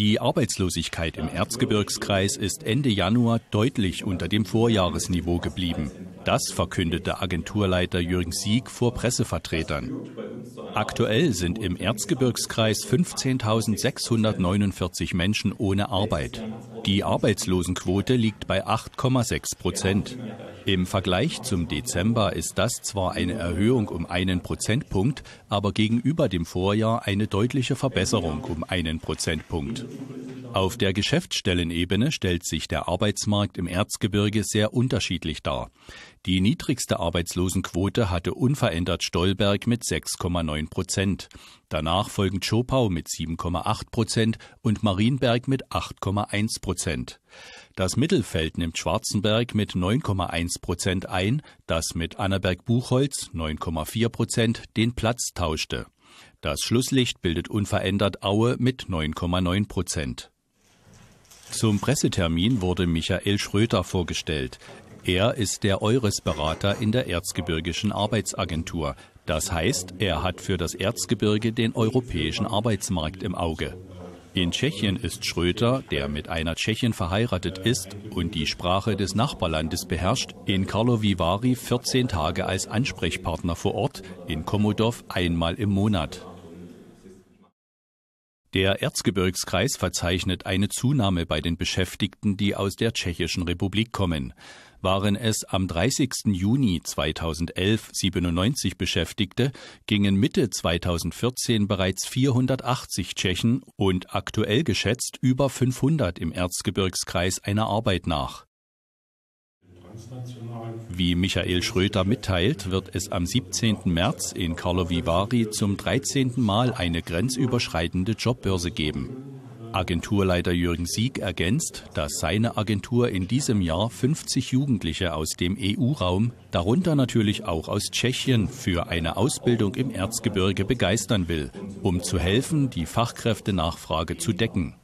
Die Arbeitslosigkeit im Erzgebirgskreis ist Ende Januar deutlich unter dem Vorjahresniveau geblieben. Das verkündete Agenturleiter Jürgen Sieg vor Pressevertretern. Aktuell sind im Erzgebirgskreis 15.649 Menschen ohne Arbeit. Die Arbeitslosenquote liegt bei 8,6 Prozent. Im Vergleich zum Dezember ist das zwar eine Erhöhung um einen Prozentpunkt, aber gegenüber dem Vorjahr eine deutliche Verbesserung um einen Prozentpunkt. Auf der Geschäftsstellenebene stellt sich der Arbeitsmarkt im Erzgebirge sehr unterschiedlich dar. Die niedrigste Arbeitslosenquote hatte unverändert Stolberg mit 6,9 Prozent. Danach folgen Schopau mit 7,8 Prozent und Marienberg mit 8,1 Prozent. Das Mittelfeld nimmt Schwarzenberg mit 9,1 Prozent ein, das mit Annaberg-Buchholz 9,4 Prozent den Platz tauschte. Das Schlusslicht bildet unverändert Aue mit 9,9 Prozent. Zum Pressetermin wurde Michael Schröter vorgestellt. Er ist der Eures-Berater in der Erzgebirgischen Arbeitsagentur. Das heißt, er hat für das Erzgebirge den europäischen Arbeitsmarkt im Auge. In Tschechien ist Schröter, der mit einer Tschechin verheiratet ist und die Sprache des Nachbarlandes beherrscht, in Karlovy Vary 14 Tage als Ansprechpartner vor Ort, in Komodow einmal im Monat. Der Erzgebirgskreis verzeichnet eine Zunahme bei den Beschäftigten, die aus der Tschechischen Republik kommen. Waren es am 30. Juni 2011 97 Beschäftigte, gingen Mitte 2014 bereits 480 Tschechen und aktuell geschätzt über 500 im Erzgebirgskreis einer Arbeit nach. Wie Michael Schröter mitteilt, wird es am 17. März in Karlovy Vary zum 13. Mal eine grenzüberschreitende Jobbörse geben. Agenturleiter Jürgen Sieg ergänzt, dass seine Agentur in diesem Jahr 50 Jugendliche aus dem EU-Raum, darunter natürlich auch aus Tschechien, für eine Ausbildung im Erzgebirge begeistern will, um zu helfen, die Fachkräftenachfrage zu decken.